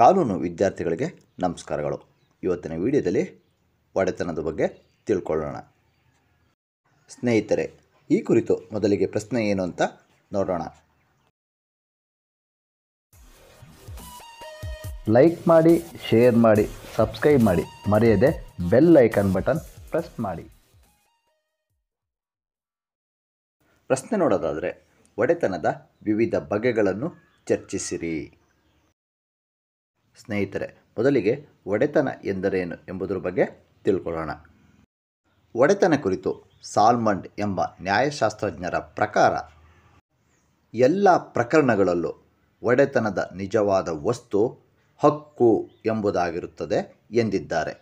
ಕಾನೂನು ವಿದ್ಯಾರ್ಥಿಗಳಿಗೆ ನಮಸ್ಕಾರಗಳು ಇವತ್ತಿನ ವಿಡಿಯೋದಲ್ಲಿ ಒಡೆತನದ ಬಗ್ಗೆ ತಿಳ್ಕೊಳ್ಳೋಣ ಸ್ನೇಹಿತರೆ ಈ ಕುರಿತು ಮೊದಲಿಗೆ ಪ್ರಶ್ನೆ ಏನು ಅಂತ ನೋಡೋಣ ಲೈಕ್ ಮಾಡಿ ಶೇರ್ ಮಾಡಿ ಸಬ್ಸ್ಕ್ರೈಬ್ ಮಾಡಿ ಮರೆಯದೆ ಬೆಲ್ ಐಕಾನ್ ಬಟನ್ ಪ್ರೆಸ್ ಮಾಡಿ ಪ್ರಶ್ನೆ ನೋಡೋದಾದರೆ ಒಡೆತನದ ವಿವಿಧ ಬಗೆಗಳನ್ನು ಚರ್ಚಿಸಿರಿ ಸ್ನೇಹಿತರೆ ಮೊದಲಿಗೆ ಒಡೆತನ ಎಂದರೇನು ಎಂಬುದರ ಬಗ್ಗೆ ತಿಳ್ಕೊಳ್ಳೋಣ ಒಡೆತನ ಕುರಿತು ಸಾಲ್ಮಂಡ್ ಎಂಬ ನ್ಯಾಯಶಾಸ್ತ್ರಜ್ಞರ ಪ್ರಕಾರ ಎಲ್ಲ ಪ್ರಕರಣಗಳಲ್ಲೂ ಒಡೆತನದ ನಿಜವಾದ ವಸ್ತು ಹಕ್ಕು ಎಂಬುದಾಗಿರುತ್ತದೆ ಎಂದಿದ್ದಾರೆ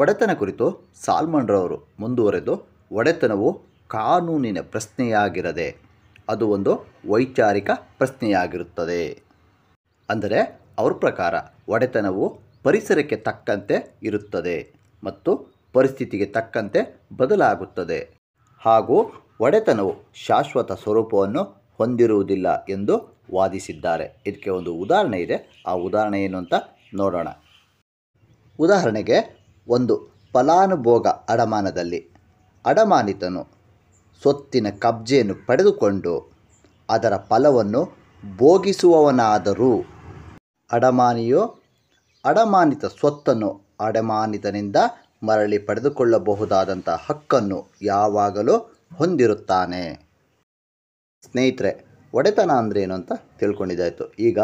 ಒಡೆತನ ಕುರಿತು ಸಾಲ್ಮಂಡ್ರವರು ಮುಂದುವರೆದು ಒಡೆತನವು ಕಾನೂನಿನ ಪ್ರಶ್ನೆಯಾಗಿರದೆ ಅದು ಒಂದು ವೈಚಾರಿಕ ಪ್ರಶ್ನೆಯಾಗಿರುತ್ತದೆ ಅಂದರೆ ಅವ್ರ ಪ್ರಕಾರ ಒಡೆತನವು ಪರಿಸರಕ್ಕೆ ತಕ್ಕಂತೆ ಇರುತ್ತದೆ ಮತ್ತು ಪರಿಸ್ಥಿತಿಗೆ ತಕ್ಕಂತೆ ಬದಲಾಗುತ್ತದೆ ಹಾಗೂ ಒಡೆತನವು ಶಾಶ್ವತ ಸ್ವರೂಪವನ್ನು ಹೊಂದಿರುವುದಿಲ್ಲ ಎಂದು ವಾದಿಸಿದ್ದಾರೆ ಇದಕ್ಕೆ ಒಂದು ಉದಾಹರಣೆ ಇದೆ ಆ ಉದಾಹರಣೆ ಏನು ಅಂತ ನೋಡೋಣ ಉದಾಹರಣೆಗೆ ಒಂದು ಫಲಾನುಭೋಗ ಅಡಮಾನದಲ್ಲಿ ಅಡಮಾನಿತನು ಸೊತ್ತಿನ ಕಬ್ಜೆಯನ್ನು ಪಡೆದುಕೊಂಡು ಅದರ ಫಲವನ್ನು ಭೋಗಿಸುವವನಾದರೂ ಅಡಮಾನಿಯು ಅಡಮಾನಿತ ಸ್ವತ್ತನ್ನು ಅಡಮಾನಿತನಿಂದ ಮರಳಿ ಪಡೆದುಕೊಳ್ಳಬಹುದಾದಂಥ ಹಕ್ಕನ್ನು ಯಾವಾಗಲೂ ಹೊಂದಿರುತ್ತಾನೆ ಸ್ನೇಹಿತರೆ ಒಡೆತನ ಅಂದರೆ ಏನು ಅಂತ ತಿಳ್ಕೊಂಡಿದ್ದಾಯಿತು ಈಗ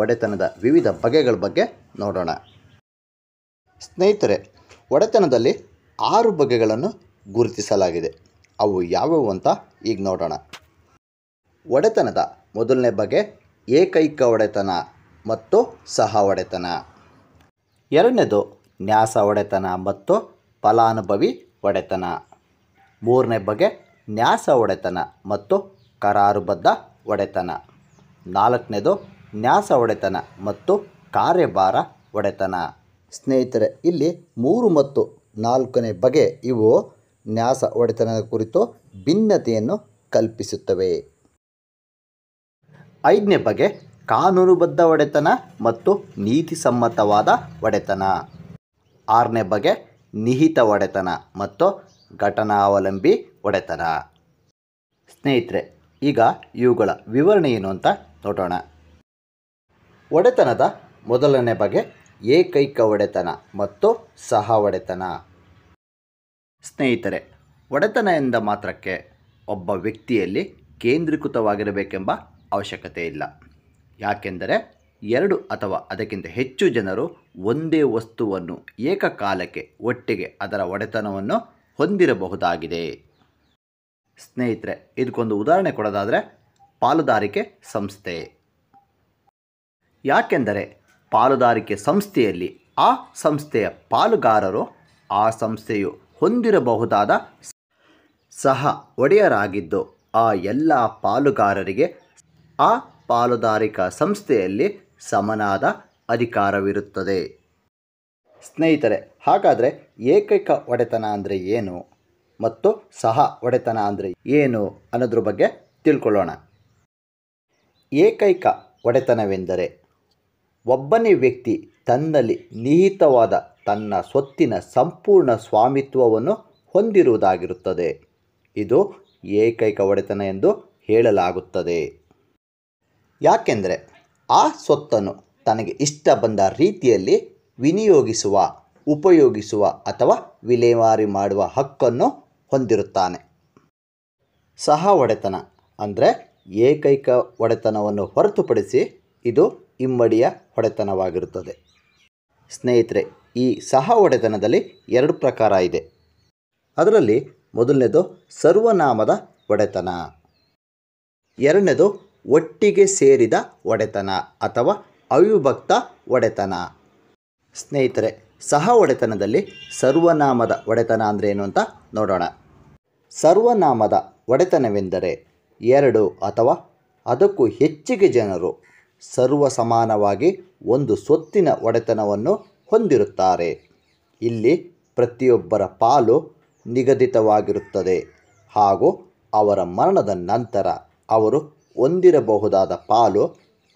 ಒಡೆತನದ ವಿವಿಧ ಬಗೆಗಳ ಬಗ್ಗೆ ನೋಡೋಣ ಸ್ನೇಹಿತರೆ ಒಡೆತನದಲ್ಲಿ ಆರು ಬಗೆಗಳನ್ನು ಗುರುತಿಸಲಾಗಿದೆ ಅವು ಯಾವುವು ಅಂತ ಈಗ ನೋಡೋಣ ಒಡೆತನದ ಮೊದಲನೇ ಬಗೆ ಏಕೈಕ ಒಡೆತನ ಮತ್ತು ಸಹ ಒಡೆತನ ಎರಡನೇದು ನ್ಯಾಸ ಒಡೆತನ ಮತ್ತು ಫಲಾನುಭವಿ ಒಡೆತನ ಮೂರನೇ ಬಗೆ ನ್ಯಾಸ ಒಡೆತನ ಮತ್ತು ಕರಾರುಬದ್ಧ ಒಡೆತನ ನಾಲ್ಕನೇದು ನ್ಯಾಸ ಒಡೆತನ ಮತ್ತು ಕಾರ್ಯಭಾರ ಒಡೆತನ ಸ್ನೇಹಿತರೆ ಇಲ್ಲಿ ಮೂರು ಮತ್ತು ನಾಲ್ಕನೇ ಬಗೆ ಇವು ನ್ಯಾಸ ಒಡೆತನದ ಕುರಿತು ಭಿನ್ನತೆಯನ್ನು ಕಲ್ಪಿಸುತ್ತವೆ ಐದನೇ ಬಗೆ ಕಾನೂನುಬದ್ಧ ಒಡೆತನ ಮತ್ತು ನೀತಿಸಮ್ಮತವಾದ ಒಡೆತನ ಆರನೇ ಬಗೆ ನಿಹಿತ ಒಡೆತನ ಮತ್ತು ಘಟನಾವಲಂಬಿ ಒಡೆತನ ಸ್ನೇಹಿತರೆ ಈಗ ಇವುಗಳ ವಿವರಣೆ ಏನು ಅಂತ ನೋಡೋಣ ಒಡೆತನದ ಮೊದಲನೇ ಬಗೆ ಏಕೈಕ ಒಡೆತನ ಮತ್ತು ಸಹ ಒಡೆತನ ಸ್ನೇಹಿತರೆ ಒಡೆತನ ಎಂದ ಮಾತ್ರಕ್ಕೆ ಒಬ್ಬ ವ್ಯಕ್ತಿಯಲ್ಲಿ ಕೇಂದ್ರೀಕೃತವಾಗಿರಬೇಕೆಂಬ ಅವಶ್ಯಕತೆ ಇಲ್ಲ ಯಾಕೆಂದರೆ ಎರಡು ಅಥವಾ ಅದಕ್ಕಿಂತ ಹೆಚ್ಚು ಜನರು ಒಂದೇ ವಸ್ತುವನ್ನು ಏಕಕಾಲಕ್ಕೆ ಒಟ್ಟಿಗೆ ಅದರ ಒಡೆತನವನ್ನು ಹೊಂದಿರಬಹುದಾಗಿದೆ ಸ್ನೇಹಿತರೆ ಇದಕ್ಕೊಂದು ಉದಾಹರಣೆ ಕೊಡೋದಾದರೆ ಪಾಲುದಾರಿಕೆ ಸಂಸ್ಥೆ ಯಾಕೆಂದರೆ ಪಾಲುದಾರಿಕೆ ಸಂಸ್ಥೆಯಲ್ಲಿ ಆ ಸಂಸ್ಥೆಯ ಪಾಲುಗಾರರು ಆ ಸಂಸ್ಥೆಯು ಹೊಂದಿರಬಹುದಾದ ಸಹ ಒಡೆಯರಾಗಿದ್ದು ಆ ಎಲ್ಲ ಪಾಲುಗಾರರಿಗೆ ಆ ಪಾಲುದಾರಿಕಾ ಸಂಸ್ಥೆಯಲ್ಲಿ ಸಮನಾದ ಅಧಿಕಾರವಿರುತ್ತದೆ ಸ್ನೇಹಿತರೆ ಹಾಗಾದರೆ ಏಕೈಕ ಒಡೆತನ ಅಂದರೆ ಏನು ಮತ್ತು ಸಹ ಒಡೆತನ ಅಂದರೆ ಏನು ಅನ್ನೋದ್ರ ಬಗ್ಗೆ ತಿಳ್ಕೊಳ್ಳೋಣ ಏಕೈಕ ಒಡೆತನವೆಂದರೆ ಒಬ್ಬನೇ ವ್ಯಕ್ತಿ ತನ್ನಲ್ಲಿ ನಿಹಿತವಾದ ತನ್ನ ಸ್ವತ್ತಿನ ಸಂಪೂರ್ಣ ಸ್ವಾಮಿತ್ವವನ್ನು ಹೊಂದಿರುವುದಾಗಿರುತ್ತದೆ ಇದು ಏಕೈಕ ಒಡೆತನ ಎಂದು ಹೇಳಲಾಗುತ್ತದೆ ಯಾಕೆಂದರೆ ಆ ಸ್ವತ್ತನ್ನು ತನಗೆ ಇಷ್ಟ ಬಂದ ರೀತಿಯಲ್ಲಿ ವಿನಿಯೋಗಿಸುವ ಉಪಯೋಗಿಸುವ ಅಥವಾ ವಿಲೇವಾರಿ ಮಾಡುವ ಹಕ್ಕನ್ನು ಹೊಂದಿರುತ್ತಾನೆ ಸಹ ಒಡೆತನ ಅಂದರೆ ಏಕೈಕ ಒಡೆತನವನ್ನು ಹೊರತುಪಡಿಸಿ ಇದು ಇಮ್ಮಡಿಯ ಹೊಡೆತನವಾಗಿರುತ್ತದೆ ಸ್ನೇಹಿತರೆ ಈ ಸಹ ಒಡೆತನದಲ್ಲಿ ಎರಡು ಪ್ರಕಾರ ಇದೆ ಅದರಲ್ಲಿ ಮೊದಲನೇದು ಸರ್ವನಾಮದ ಒಡೆತನ ಎರಡನೇದು ಒಟ್ಟಿಗೆ ಸೇರಿದ ಒಡೆತನ ಅಥವಾ ಅವಿಭಕ್ತ ಒಡೆತನ ಸ್ನೇಹಿತರೆ ಸಹ ಒಡೆತನದಲ್ಲಿ ಸರ್ವನಾಮದ ಒಡೆತನ ಏನು ಅಂತ ನೋಡೋಣ ಸರ್ವನಾಮದ ಒಡೆತನವೆಂದರೆ ಎರಡು ಅಥವಾ ಅದಕ್ಕೂ ಹೆಚ್ಚಿಗೆ ಜನರು ಸರ್ವ ಸಮಾನವಾಗಿ ಒಂದು ಸ್ವತ್ತಿನ ಒಡೆತನವನ್ನು ಹೊಂದಿರುತ್ತಾರೆ ಇಲ್ಲಿ ಪ್ರತಿಯೊಬ್ಬರ ಪಾಲು ನಿಗದಿತವಾಗಿರುತ್ತದೆ ಹಾಗೂ ಅವರ ಮರಣದ ನಂತರ ಅವರು ಹೊಂದಿರಬಹುದಾದ ಪಾಲು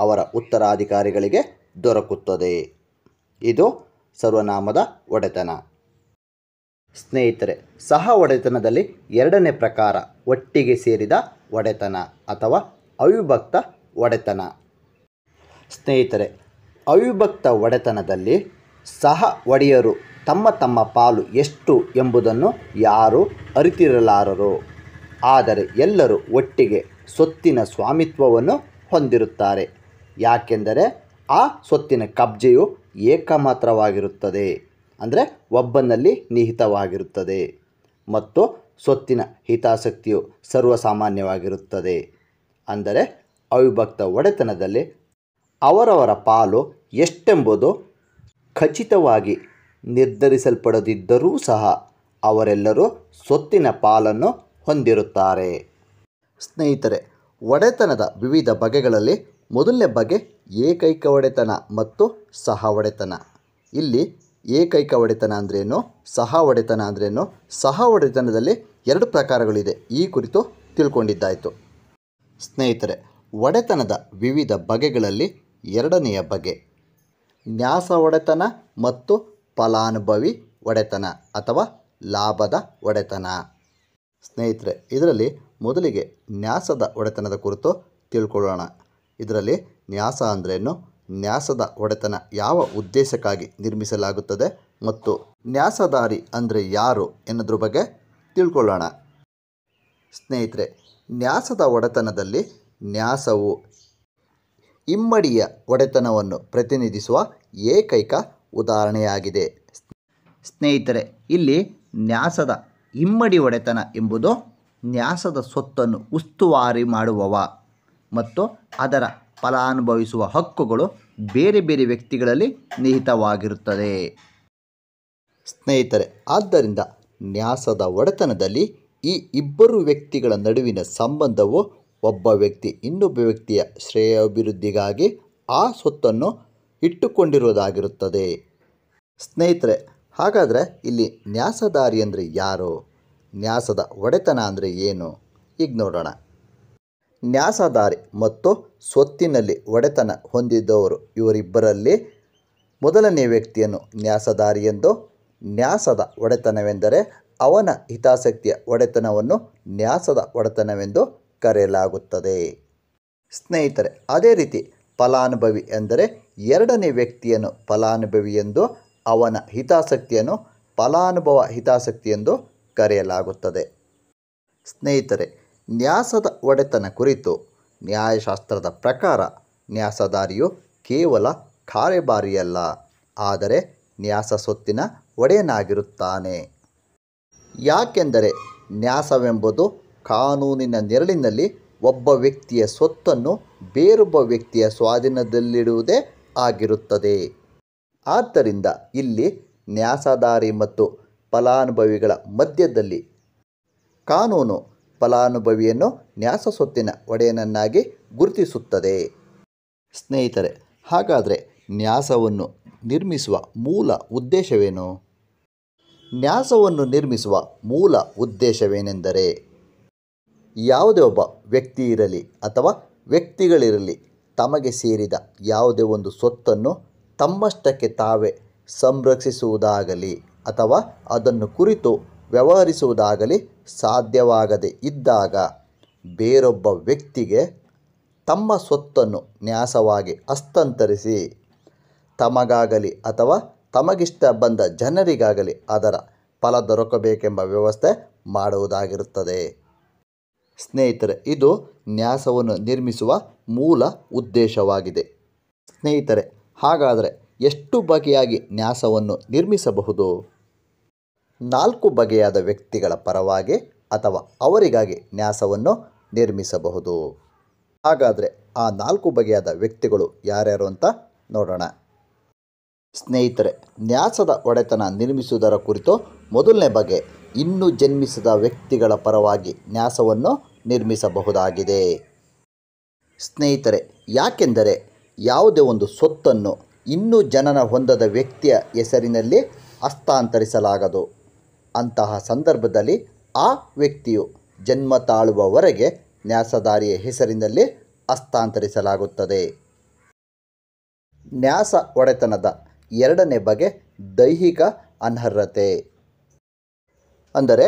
ಅವರ ಉತ್ತರಾಧಿಕಾರಿಗಳಿಗೆ ದೊರಕುತ್ತದೆ ಇದು ಸರ್ವನಾಮದ ಒಡೆತನ ಸ್ನೇಹಿತರೆ ಸಹ ಒಡೆತನದಲ್ಲಿ ಎರಡನೇ ಪ್ರಕಾರ ಒಟ್ಟಿಗೆ ಸೇರಿದ ಒಡೆತನ ಅಥವಾ ಅವಿಭಕ್ತ ಒಡೆತನ ಸ್ನೇಹಿತರೆ ಅವಿಭಕ್ತ ಒಡೆತನದಲ್ಲಿ ಸಹ ಒಡೆಯರು ತಮ್ಮ ತಮ್ಮ ಪಾಲು ಎಷ್ಟು ಎಂಬುದನ್ನು ಯಾರೂ ಅರಿತಿರಲಾರರು ಆದರೆ ಎಲ್ಲರೂ ಒಟ್ಟಿಗೆ ಸ್ವತ್ತಿನ ಸ್ವಾಮಿತ್ವವನ್ನು ಹೊಂದಿರುತ್ತಾರೆ ಯಾಕೆಂದರೆ ಆ ಸ್ವತ್ತಿನ ಕಬ್ಜೆಯು ಏಕಮಾತ್ರವಾಗಿರುತ್ತದೆ ಅಂದರೆ ಒಬ್ಬನಲ್ಲಿ ನಿಹಿತವಾಗಿರುತ್ತದೆ ಮತ್ತು ಸ್ವತ್ತಿನ ಹಿತಾಸಕ್ತಿಯು ಸರ್ವಸಾಮಾನ್ಯವಾಗಿರುತ್ತದೆ ಅಂದರೆ ಅವಿಭಕ್ತ ಒಡೆತನದಲ್ಲಿ ಅವರವರ ಪಾಲು ಎಷ್ಟೆಂಬುದು ಖಚಿತವಾಗಿ ನಿರ್ಧರಿಸಲ್ಪಡದಿದ್ದರೂ ಸಹ ಅವರೆಲ್ಲರೂ ಸ್ವತ್ತಿನ ಪಾಲನ್ನು ಹೊಂದಿರುತ್ತಾರೆ ಸ್ನೇಹಿತರೆ ಒಡೆತನದ ವಿವಿಧ ಬಗೆಗಳಲ್ಲಿ ಮೊದಲನೇ ಬಗೆ ಏಕೈಕ ಒಡೆತನ ಮತ್ತು ಸಹ ಒಡೆತನ ಇಲ್ಲಿ ಏಕೈಕ ಒಡೆತನ ಅಂದ್ರೇನು ಸಹ ಒಡೆತನ ಅಂದ್ರೇನು ಸಹ ಒಡೆತನದಲ್ಲಿ ಎರಡು ಪ್ರಕಾರಗಳಿದೆ ಈ ಕುರಿತು ತಿಳ್ಕೊಂಡಿದ್ದಾಯಿತು ಸ್ನೇಹಿತರೆ ಒಡೆತನದ ವಿವಿಧ ಬಗೆಗಳಲ್ಲಿ ಎರಡನೆಯ ಬಗೆ ನ್ಯಾಸ ಒಡೆತನ ಮತ್ತು ಫಲಾನುಭವಿ ಒಡೆತನ ಅಥವಾ ಲಾಭದ ಒಡೆತನ ಸ್ನೇಹಿತರೆ ಇದರಲ್ಲಿ ಮೊದಲಿಗೆ ನ್ಯಾಸದ ಒಡೆತನದ ಕುರಿತು ತಿಳ್ಕೊಳ್ಳೋಣ ಇದರಲ್ಲಿ ನ್ಯಾಸ ಅಂದ್ರೇನು ನ್ಯಾಸದ ಒಡೆತನ ಯಾವ ಉದ್ದೇಶಕ್ಕಾಗಿ ನಿರ್ಮಿಸಲಾಗುತ್ತದೆ ಮತ್ತು ನ್ಯಾಸದಾರಿ ಅಂದರೆ ಯಾರು ಎನ್ನೋದ್ರ ಬಗ್ಗೆ ತಿಳ್ಕೊಳ್ಳೋಣ ಸ್ನೇಹಿತರೆ ನ್ಯಾಸದ ಒಡೆತನದಲ್ಲಿ ನ್ಯಾಸವು ಇಮ್ಮಡಿಯ ಒಡೆತನವನ್ನು ಪ್ರತಿನಿಧಿಸುವ ಏಕೈಕ ಉದಾಹರಣೆಯಾಗಿದೆ ಸ್ನೇಹಿತರೆ ಇಲ್ಲಿ ನ್ಯಾಸದ ಇಮ್ಮಡಿ ಒಡೆತನ ಎಂಬುದು ನ್ಯಾಸದ ಸ್ವತ್ತನ್ನು ಉಸ್ತುವಾರಿ ಮಾಡುವವ ಮತ್ತು ಅದರ ಫಲಾನುಭವಿಸುವ ಹಕ್ಕುಗಳು ಬೇರೆ ಬೇರೆ ವ್ಯಕ್ತಿಗಳಲ್ಲಿ ನಿಹಿತವಾಗಿರುತ್ತದೆ ಸ್ನೇಹಿತರೆ ಆದ್ದರಿಂದ ನ್ಯಾಸದ ಒಡೆತನದಲ್ಲಿ ಈ ಇಬ್ಬರು ವ್ಯಕ್ತಿಗಳ ನಡುವಿನ ಸಂಬಂಧವು ಒಬ್ಬ ವ್ಯಕ್ತಿ ಇನ್ನೊಬ್ಬ ವ್ಯಕ್ತಿಯ ಶ್ರೇಯಾಭಿವೃದ್ಧಿಗಾಗಿ ಆ ಸ್ವತ್ತನ್ನು ಇಟ್ಟುಕೊಂಡಿರುವುದಾಗಿರುತ್ತದೆ ಸ್ನೇಹಿತರೆ ಹಾಗಾದರೆ ಇಲ್ಲಿ ನ್ಯಾಸದಾರಿ ಅಂದರೆ ಯಾರು ನ್ಯಾಸದ ಒಡೆತನ ಅಂದರೆ ಏನು ಈಗ ನೋಡೋಣ ನ್ಯಾಸಧಾರಿ ಮತ್ತು ಸ್ವತ್ತಿನಲ್ಲಿ ಒಡೆತನ ಹೊಂದಿದ್ದವರು ಇವರಿಬ್ಬರಲ್ಲಿ ಮೊದಲನೇ ವ್ಯಕ್ತಿಯನ್ನು ನ್ಯಾಸಧಾರಿ ಎಂದು ನ್ಯಾಸದ ಒಡೆತನವೆಂದರೆ ಅವನ ಹಿತಾಸಕ್ತಿಯ ಒಡೆತನವನ್ನು ನ್ಯಾಸದ ಒಡೆತನವೆಂದು ಕರೆಯಲಾಗುತ್ತದೆ ಸ್ನೇಹಿತರೆ ಅದೇ ರೀತಿ ಫಲಾನುಭವಿ ಎಂದರೆ ಎರಡನೇ ವ್ಯಕ್ತಿಯನ್ನು ಫಲಾನುಭವಿ ಎಂದು ಅವನ ಹಿತಾಸಕ್ತಿಯನ್ನು ಫಲಾನುಭವ ಹಿತಾಸಕ್ತಿ ಎಂದು ಕರೆಯಲಾಗುತ್ತದೆ ಸ್ನೇಹಿತರೆ ನ್ಯಾಸದ ಒಡೆತನ ಕುರಿತು ನ್ಯಾಯಶಾಸ್ತ್ರದ ಪ್ರಕಾರ ನ್ಯಾಸದಾರಿಯು ಕೇವಲ ಕಾರ್ಯಭಾರಿಯಲ್ಲ ಆದರೆ ನ್ಯಾಸ ಸೊತ್ತಿನ ಒಡೆಯನಾಗಿರುತ್ತಾನೆ ಯಾಕೆಂದರೆ ನ್ಯಾಸವೆಂಬುದು ಕಾನೂನಿನ ನೆರಳಿನಲ್ಲಿ ಒಬ್ಬ ವ್ಯಕ್ತಿಯ ಸೊತ್ತನ್ನು ಬೇರೊಬ್ಬ ವ್ಯಕ್ತಿಯ ಸ್ವಾಧೀನದಲ್ಲಿಡುವುದೇ ಆಗಿರುತ್ತದೆ ಆದ್ದರಿಂದ ಇಲ್ಲಿ ನ್ಯಾಸದಾರಿ ಮತ್ತು ಫಲಾನುಭವಿಗಳ ಮಧ್ಯದಲ್ಲಿ ಕಾನೂನು ಫಲಾನುಭವಿಯನ್ನು ನ್ಯಾಸ ಸ್ವತ್ತಿನ ಒಡೆಯನನ್ನಾಗಿ ಗುರುತಿಸುತ್ತದೆ ಸ್ನೇಹಿತರೆ ಹಾಗಾದರೆ ನ್ಯಾಸವನ್ನು ನಿರ್ಮಿಸುವ ಮೂಲ ಉದ್ದೇಶವೇನು ನ್ಯಾಸವನ್ನು ನಿರ್ಮಿಸುವ ಮೂಲ ಉದ್ದೇಶವೇನೆಂದರೆ ಯಾವುದೇ ಒಬ್ಬ ವ್ಯಕ್ತಿ ಇರಲಿ ಅಥವಾ ವ್ಯಕ್ತಿಗಳಿರಲಿ ತಮಗೆ ಸೇರಿದ ಯಾವುದೇ ಒಂದು ಸ್ವತ್ತನ್ನು ತಮ್ಮಷ್ಟಕ್ಕೆ ತಾವೇ ಸಂರಕ್ಷಿಸುವುದಾಗಲಿ ಅಥವಾ ಅದನ್ನು ಕುರಿತು ವ್ಯವಹರಿಸುವುದಾಗಲಿ ಸಾಧ್ಯವಾಗದೇ ಇದ್ದಾಗ ಬೇರೊಬ್ಬ ವ್ಯಕ್ತಿಗೆ ತಮ್ಮ ಸ್ವತ್ತನ್ನು ನ್ಯಾಸವಾಗಿ ಹಸ್ತಾಂತರಿಸಿ ತಮಗಾಗಲಿ ಅಥವಾ ತಮಗಿಷ್ಟ ಬಂದ ಜನರಿಗಾಗಲಿ ಅದರ ಫಲ ದೊರಕಬೇಕೆಂಬ ವ್ಯವಸ್ಥೆ ಮಾಡುವುದಾಗಿರುತ್ತದೆ ಸ್ನೇಹಿತರೆ ಇದು ನ್ಯಾಸವನ್ನು ನಿರ್ಮಿಸುವ ಮೂಲ ಉದ್ದೇಶವಾಗಿದೆ ಸ್ನೇಹಿತರೆ ಹಾಗಾದರೆ ಎಷ್ಟು ಬಗೆಯಾಗಿ ನ್ಯಾಸವನ್ನು ನಿರ್ಮಿಸಬಹುದು ನಾಲ್ಕು ಬಗೆಯಾದ ವ್ಯಕ್ತಿಗಳ ಪರವಾಗಿ ಅಥವಾ ಅವರಿಗಾಗಿ ನ್ಯಾಸವನ್ನು ನಿರ್ಮಿಸಬಹುದು ಹಾಗಾದರೆ ಆ ನಾಲ್ಕು ಬಗೆಯಾದ ವ್ಯಕ್ತಿಗಳು ಯಾರ್ಯಾರು ಅಂತ ನೋಡೋಣ ಸ್ನೇಹಿತರೆ ನ್ಯಾಸದ ಒಡೆತನ ನಿರ್ಮಿಸುವುದರ ಕುರಿತು ಮೊದಲನೇ ಬಗೆ ಇನ್ನೂ ಜನ್ಮಿಸಿದ ವ್ಯಕ್ತಿಗಳ ಪರವಾಗಿ ನ್ಯಾಸವನ್ನು ನಿರ್ಮಿಸಬಹುದಾಗಿದೆ ಸ್ನೇಹಿತರೆ ಯಾಕೆಂದರೆ ಯಾವುದೇ ಒಂದು ಸ್ವತ್ತನ್ನು ಇನ್ನೂ ಜನನ ಹೊಂದದ ವ್ಯಕ್ತಿಯ ಹೆಸರಿನಲ್ಲಿ ಹಸ್ತಾಂತರಿಸಲಾಗದು ಅಂತಹ ಸಂದರ್ಭದಲ್ಲಿ ಆ ವ್ಯಕ್ತಿಯು ಜನ್ಮ ತಾಳುವವರೆಗೆ ನ್ಯಾಸಧಾರಿಯ ಹೆಸರಿನಲ್ಲಿ ಹಸ್ತಾಂತರಿಸಲಾಗುತ್ತದೆ ನ್ಯಾಸ ಒಡೆತನದ ಎರಡನೇ ಬಗೆ ದೈಹಿಕ ಅನರ್ಹತೆ ಅಂದರೆ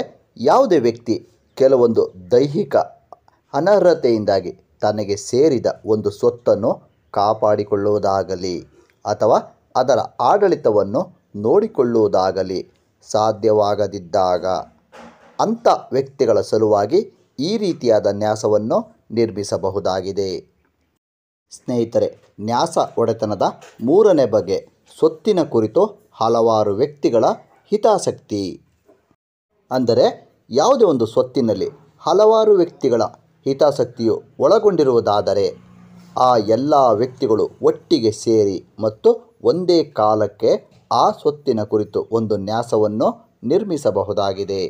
ಯಾವುದೇ ವ್ಯಕ್ತಿ ಕೆಲವೊಂದು ದೈಹಿಕ ಅನರ್ಹತೆಯಿಂದಾಗಿ ತನಗೆ ಸೇರಿದ ಒಂದು ಸ್ವತ್ತನ್ನು ಕಾಪಾಡಿಕೊಳ್ಳುವುದಾಗಲಿ ಅಥವಾ ಅದರ ಆಡಳಿತವನ್ನು ನೋಡಿಕೊಳ್ಳುವುದಾಗಲಿ ಸಾಧ್ಯವಾಗದಿದ್ದಾಗ ಅಂಥ ವ್ಯಕ್ತಿಗಳ ಸಲುವಾಗಿ ಈ ರೀತಿಯಾದ ನ್ಯಾಸವನ್ನು ನಿರ್ಮಿಸಬಹುದಾಗಿದೆ ಸ್ನೇಹಿತರೆ ನ್ಯಾಸ ಒಡೆತನದ ಮೂರನೇ ಬಗೆ ಸ್ವತ್ತಿನ ಕುರಿತು ಹಲವಾರು ವ್ಯಕ್ತಿಗಳ ಹಿತಾಸಕ್ತಿ ಅಂದರೆ ಯಾವುದೇ ಒಂದು ಸ್ವತ್ತಿನಲ್ಲಿ ಹಲವಾರು ವ್ಯಕ್ತಿಗಳ ಹಿತಾಸಕ್ತಿಯು ಒಳಗೊಂಡಿರುವುದಾದರೆ ಆ ಎಲ್ಲ ವ್ಯಕ್ತಿಗಳು ಒಟ್ಟಿಗೆ ಸೇರಿ ಮತ್ತು ಒಂದೇ ಕಾಲಕ್ಕೆ ಆ ಸ್ವತ್ತಿನ ಕುರಿತು ಒಂದು ನ್ಯಾಸವನ್ನು ನಿರ್ಮಿಸಬಹುದಾಗಿದೆ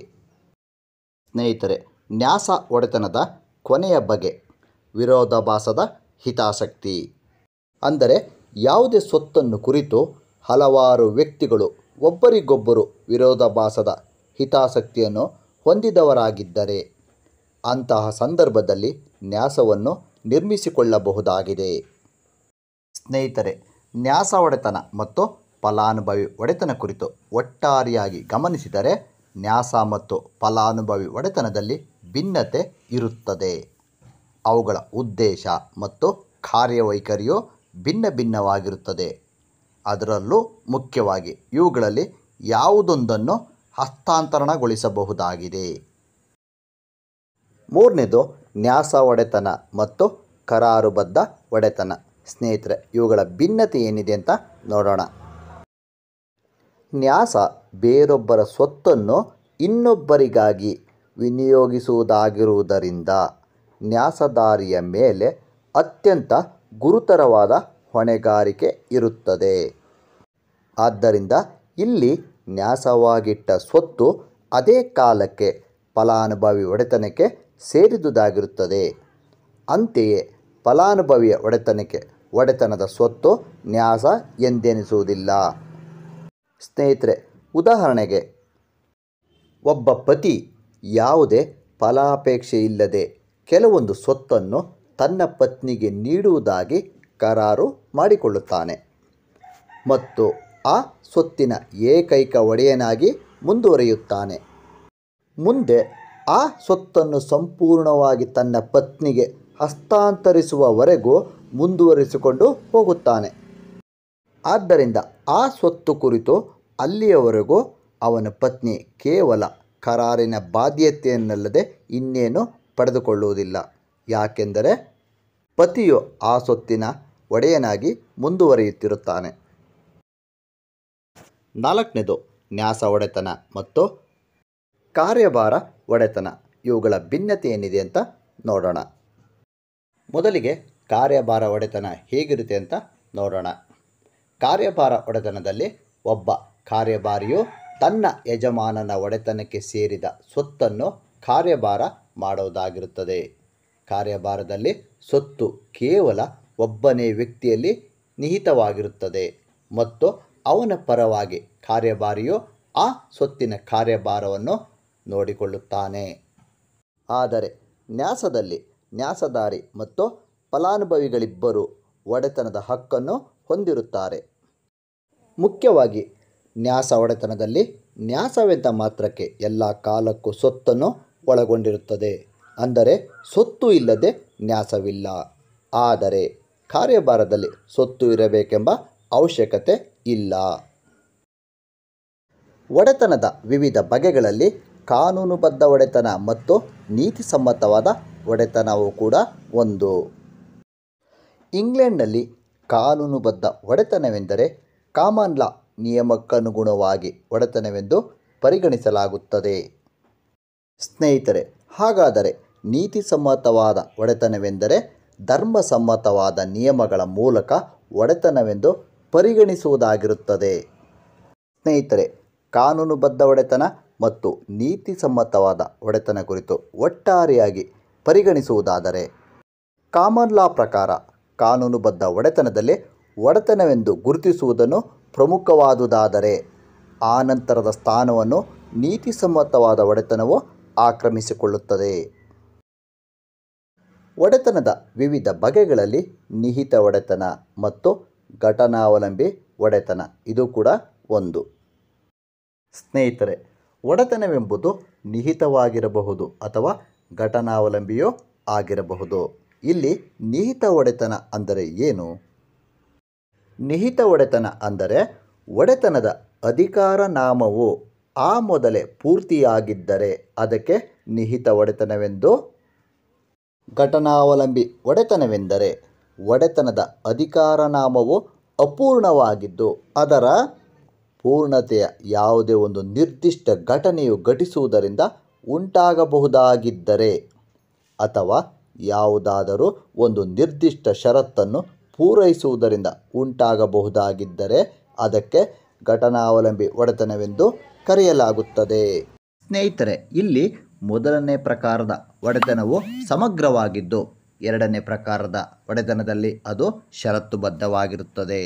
ಸ್ನೇಹಿತರೆ ನ್ಯಾಸ ಒಡೆತನದ ಕೊನೆಯ ಬಗೆ ವಿರೋಧಾಭಾಸದ ಹಿತಾಸಕ್ತಿ ಅಂದರೆ ಯಾವುದೇ ಸ್ವತ್ತನ್ನು ಕುರಿತು ಹಲವಾರು ವ್ಯಕ್ತಿಗಳು ಒಬ್ಬರಿಗೊಬ್ಬರು ವಿರೋಧಾಭಾಸದ ಹಿತಾಸಕ್ತಿಯನ್ನು ಹೊಂದಿದವರಾಗಿದ್ದರೆ ಅಂತಹ ಸಂದರ್ಭದಲ್ಲಿ ನ್ಯಾಸವನ್ನು ನಿರ್ಮಿಸಿಕೊಳ್ಳಬಹುದಾಗಿದೆ ಸ್ನೇಹಿತರೆ ನ್ಯಾಸ ಒಡೆತನ ಮತ್ತು ಫಲಾನುಭವಿ ಒಡೆತನ ಕುರಿತು ಒಟ್ಟಾರೆಯಾಗಿ ಗಮನಿಸಿದರೆ ನ್ಯಾಸ ಮತ್ತು ಫಲಾನುಭವಿ ಒಡೆತನದಲ್ಲಿ ಭಿನ್ನತೆ ಇರುತ್ತದೆ ಅವುಗಳ ಉದ್ದೇಶ ಮತ್ತು ಕಾರ್ಯವೈಖರಿಯು ಭಿನ್ನ ಭಿನ್ನವಾಗಿರುತ್ತದೆ ಅದರಲ್ಲೂ ಮುಖ್ಯವಾಗಿ ಇವುಗಳಲ್ಲಿ ಯಾವುದೊಂದನ್ನು ಹಸ್ತಾಂತರಣಗೊಳಿಸಬಹುದಾಗಿದೆ ಮೂರನೇದು ನ್ಯಾಸ ಒಡೆತನ ಮತ್ತು ಕರಾರುಬದ್ಧ ಒಡೆತನ ಸ್ನೇಹಿತರೆ ಇವುಗಳ ಭಿನ್ನತೆ ಏನಿದೆ ಅಂತ ನೋಡೋಣ ನ್ಯಾಸ ಬೇರೊಬ್ಬರ ಸ್ವತ್ತನ್ನು ಇನ್ನೊಬ್ಬರಿಗಾಗಿ ವಿನಿಯೋಗಿಸುವುದಾಗಿರುವುದರಿಂದ ನ್ಯಾಸದಾರಿಯ ಮೇಲೆ ಅತ್ಯಂತ ಗುರುತರವಾದ ಹೊಣೆಗಾರಿಕೆ ಇರುತ್ತದೆ ಆದ್ದರಿಂದ ಇಲ್ಲಿ ನ್ಯಾಸವಾಗಿಟ್ಟ ಸ್ವತ್ತು ಅದೇ ಕಾಲಕ್ಕೆ ಫಲಾನುಭವಿ ಒಡೆತನಕ್ಕೆ ಸೇರಿದುದಾಗಿರುತ್ತದೆ ಅಂತೆಯೇ ಫಲಾನುಭವಿಯ ಒಡೆತನಕ್ಕೆ ಒಡೆತನದ ಸ್ವತ್ತು ನ್ಯಾಸ ಎಂದೆನಿಸುವುದಿಲ್ಲ ಸ್ನೇಹಿತರೆ ಉದಾಹರಣೆಗೆ ಒಬ್ಬ ಪತಿ ಯಾವುದೇ ಫಲಾಪೇಕ್ಷೆಯಿಲ್ಲದೆ ಕೆಲವೊಂದು ಸ್ವತ್ತನ್ನು ತನ್ನ ಪತ್ನಿಗೆ ನೀಡುವುದಾಗಿ ಕರಾರು ಮಾಡಿಕೊಳ್ಳುತ್ತಾನೆ ಮತ್ತು ಆ ಸ್ವತ್ತಿನ ಏಕೈಕ ಒಡೆಯನಾಗಿ ಮುಂದುವರಿಯುತ್ತಾನೆ ಮುಂದೆ ಆ ಸ್ವತ್ತನ್ನು ಸಂಪೂರ್ಣವಾಗಿ ತನ್ನ ಪತ್ನಿಗೆ ಹಸ್ತಾಂತರಿಸುವವರೆಗೂ ಮುಂದುವರಿಸಿಕೊಂಡು ಹೋಗುತ್ತಾನೆ ಆದ್ದರಿಂದ ಆ ಸ್ವತ್ತು ಕುರಿತು ಅಲ್ಲಿಯವರೆಗೂ ಅವನ ಪತ್ನಿ ಕೇವಲ ಕರಾರಿನ ಬಾಧ್ಯತೆಯನ್ನಲ್ಲದೆ ಇನ್ನೇನು ಪಡೆದುಕೊಳ್ಳುವುದಿಲ್ಲ ಯಾಕೆಂದರೆ ಪತಿಯು ಆ ಸೊತ್ತಿನ ಒಡೆಯನಾಗಿ ಮುಂದುವರಿಯುತ್ತಿರುತ್ತಾನೆ ನಾಲ್ಕನೇದು ನ್ಯಾಸ ಒಡೆತನ ಮತ್ತು ಕಾರ್ಯಭಾರ ಒಡೆತನ ಇವುಗಳ ಭಿನ್ನತೆ ಏನಿದೆ ಅಂತ ನೋಡೋಣ ಮೊದಲಿಗೆ ಕಾರ್ಯಭಾರ ಒಡೆತನ ಹೇಗಿರುತ್ತೆ ಅಂತ ನೋಡೋಣ ಕಾರ್ಯಭಾರ ಒಡೆತನದಲ್ಲಿ ಒಬ್ಬ ಕಾರ್ಯಭಾರಿಯು ತನ್ನ ಯಜಮಾನನ ಒಡೆತನಕ್ಕೆ ಸೇರಿದ ಸ್ವತ್ತನ್ನು ಕಾರ್ಯಭಾರ ಮಾಡುವುದಾಗಿರುತ್ತದೆ ಕಾರ್ಯಭಾರದಲ್ಲಿ ಸ್ವತ್ತು ಕೇವಲ ಒಬ್ಬನೇ ವ್ಯಕ್ತಿಯಲ್ಲಿ ನಿಹಿತವಾಗಿರುತ್ತದೆ ಮತ್ತು ಅವನ ಪರವಾಗಿ ಕಾರ್ಯಭಾರಿಯು ಆ ಸ್ವತ್ತಿನ ಕಾರ್ಯಭಾರವನ್ನು ನೋಡಿಕೊಳ್ಳುತ್ತಾನೆ ಆದರೆ ನ್ಯಾಸದಲ್ಲಿ ನ್ಯಾಸದಾರಿ ಮತ್ತು ಫಲಾನುಭವಿಗಳಿಬ್ಬರು ಒಡೆತನದ ಹಕ್ಕನ್ನು ಹೊಂದಿರುತ್ತಾರೆ ಮುಖ್ಯವಾಗಿ ನ್ಯಾಸ ಒಡೆತನದಲ್ಲಿ ನ್ಯಾಸವೆಂದ ಮಾತ್ರಕ್ಕೆ ಎಲ್ಲ ಕಾಲಕ್ಕೂ ಸೊತ್ತನ್ನು ಒಳಗೊಂಡಿರುತ್ತದೆ ಅಂದರೆ ಸೊತ್ತು ಇಲ್ಲದೆ ನ್ಯಾಸವಿಲ್ಲ ಆದರೆ ಕಾರ್ಯಭಾರದಲ್ಲಿ ಸೊತ್ತು ಇರಬೇಕೆಂಬ ಅವಶ್ಯಕತೆ ಇಲ್ಲ ಒಡೆತನದ ವಿವಿಧ ಬಗೆಗಳಲ್ಲಿ ಕಾನೂನುಬದ್ಧ ಒಡೆತನ ಮತ್ತು ನೀತಿಸಮ್ಮತವಾದ ಒಡೆತನವು ಕೂಡ ಒಂದು ಇಂಗ್ಲೆಂಡ್ನಲ್ಲಿ ಕಾನೂನುಬದ್ಧ ಒಡೆತನವೆಂದರೆ ಕಾಮನ್ ಲಾ ನಿಯಮಕ್ಕನುಗುಣವಾಗಿ ಒಡೆತನವೆಂದು ಪರಿಗಣಿಸಲಾಗುತ್ತದೆ ಸ್ನೇಹಿತರೆ ಹಾಗಾದರೆ ನೀತಿಸಮ್ಮತವಾದ ಒಡೆತನವೆಂದರೆ ಧರ್ಮಸಮ್ಮತವಾದ ನಿಯಮಗಳ ಮೂಲಕ ಒಡೆತನವೆಂದು ಪರಿಗಣಿಸುವುದಾಗಿರುತ್ತದೆ ಸ್ನೇಹಿತರೆ ಕಾನೂನುಬದ್ಧ ಒಡೆತನ ಮತ್ತು ನೀತಿಸಮ್ಮತವಾದ ಒಡೆತನ ಕುರಿತು ಒಟ್ಟಾರೆಯಾಗಿ ಪರಿಗಣಿಸುವುದಾದರೆ ಕಾಮನ್ ಲಾ ಪ್ರಕಾರ ಕಾನೂನುಬದ್ಧ ಒಡೆತನದಲ್ಲಿ ಒಡೆತನವೆಂದು ಗುರುತಿಸುವುದನ್ನು ಪ್ರಮುಖವಾದುದಾದರೆ ಆ ನಂತರದ ಸ್ಥಾನವನ್ನು ನೀತಿಸಮ್ಮತವಾದ ಒಡೆತನವು ಆಕ್ರಮಿಸಿಕೊಳ್ಳುತ್ತದೆ ಒಡೆತನದ ವಿವಿಧ ಬಗೆಗಳಲ್ಲಿ ನಿಹಿತ ಒಡೆತನ ಮತ್ತು ಘಟನಾವಲಂಬಿ ಒಡೆತನ ಇದು ಕೂಡ ಒಂದು ಸ್ನೇಹಿತರೆ ಒಡೆತನವೆಂಬುದು ನಿಹಿತವಾಗಿರಬಹುದು ಅಥವಾ ಘಟನಾವಲಂಬಿಯೋ ಆಗಿರಬಹುದು ಇಲ್ಲಿ ನಿಹಿತ ಒಡೆತನ ಅಂದರೆ ಏನು ನಿಹಿತ ಒಡೆತನ ಅಂದರೆ ಒಡೆತನದ ಅಧಿಕಾರ ನಾಮವು ಆ ಮೊದಲೇ ಪೂರ್ತಿಯಾಗಿದ್ದರೆ ಅದಕ್ಕೆ ನಿಹಿತ ಒಡೆತನವೆಂದು ಘಟನಾವಲಂಬಿ ಒಡೆತನವೆಂದರೆ ಒಡೆತನದ ಅಧಿಕಾರ ನಾಮವು ಅಪೂರ್ಣವಾಗಿದ್ದು ಅದರ ಪೂರ್ಣತೆಯ ಯಾವುದೇ ಒಂದು ನಿರ್ದಿಷ್ಟ ಘಟನೆಯು ಘಟಿಸುವುದರಿಂದ ಉಂಟಾಗಬಹುದಾಗಿದ್ದರೆ ಅಥವಾ ಯಾವುದಾದರೂ ಒಂದು ನಿರ್ದಿಷ್ಟ ಷರತ್ತನ್ನು ಪೂರೈಸುವುದರಿಂದ ಉಂಟಾಗಬಹುದಾಗಿದ್ದರೆ ಅದಕ್ಕೆ ಘಟನಾವಲಂಬಿ ಒಡೆತನವೆಂದು ಕರೆಯಲಾಗುತ್ತದೆ ಸ್ನೇಹಿತರೆ ಇಲ್ಲಿ ಮೊದಲನೇ ಪ್ರಕಾರದ ಒಡೆತನವು ಸಮಗ್ರವಾಗಿದ್ದು ಎರಡನೇ ಪ್ರಕಾರದ ಒಡೆತನದಲ್ಲಿ ಅದು ಷರತ್ತುಬದ್ಧವಾಗಿರುತ್ತದೆ